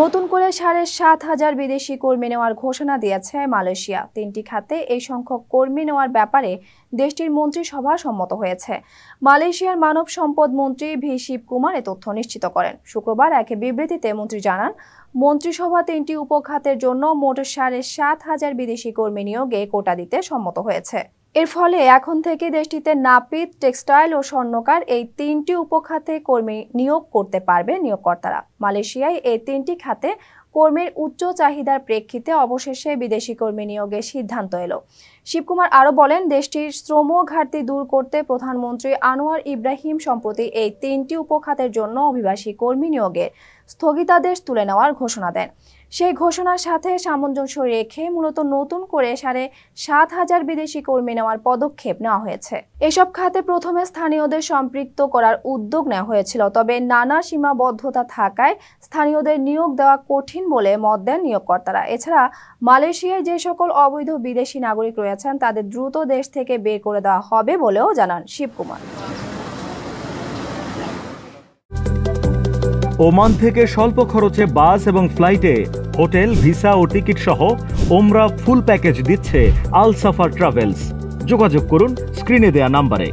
নতুন করে সাড়ে সাত হাজার বিদেশি কর্মী নেওয়ার ঘোষণা দিয়েছে মালয়েশিয়া তিনটি খাতে এই সংখ্যক কর্মী নেওয়ার ব্যাপারে দেশটির মন্ত্রিসভা সম্মত হয়েছে মালয়েশিয়ার মানব সম্পদ মন্ত্রী ভি শিবকুমার এ তথ্য নিশ্চিত করেন শুক্রবার এক বিবৃতিতে মন্ত্রী জানান মন্ত্রিসভা তিনটি উপখাতের জন্য মোট সাড়ে সাত হাজার বিদেশি কর্মী নিয়োগে কোটা দিতে সম্মত হয়েছে এর ফলে এখন থেকে দেশটিতে নাপিত টেক্সটাইল ও স্বর্ণকার এই তিনটি উপখাতে কর্মী নিয়োগ করতে পারবে নিয়োগকর্তারা মালয়েশিয়ায় এই তিনটি খাতে কর্মীর উচ্চ চাহিদার প্রেক্ষিতে অবশেষে বিদেশি কর্মী নিয়োগের সিদ্ধান্ত এল শিবকুমার আরও বলেন দেশটির শ্রম ঘাটতি দূর করতে প্রধানমন্ত্রী আনোয়ার ইব্রাহিম সম্প্রতি এই তিনটি উপখাতের জন্য অভিবাসী কর্মী নিয়োগের স্থগিতাদেশ তুলে নেওয়ার ঘোষণা দেন সেই ঘোষণার সাথে সামঞ্জস্য রেখে মূলত নতুন করে সাড়ে সাত হাজার বিদেশি কর্মী নেওয়ার পদক্ষেপ নেওয়া হয়েছে এসব খাতে প্রথমে স্থানীয়দের সম্পৃক্ত করার উদ্যোগ নেওয়া হয়েছিল তবে নানা সীমাবদ্ধতা থাকায় স্থানীয়দের নিয়োগ দেওয়া কঠিন বলে মত দেন নিয়োগকর্তারা এছাড়া মালয়েশিয়ায় যে সকল অবৈধ বিদেশি নাগরিক রয়েছেন তাদের দ্রুত দেশ থেকে বের করে দেওয়া হবে বলেও জানান শিবকুমার ওমান থেকে স্বল্প খরচে বাস এবং ফ্লাইটে হোটেল ভিসা ও টিকিট সহ ওমরা ফুল প্যাকেজ দিচ্ছে আল সাফার ট্রাভেলস যোগাযোগ করুন স্ক্রিনে দেয়া নাম্বারে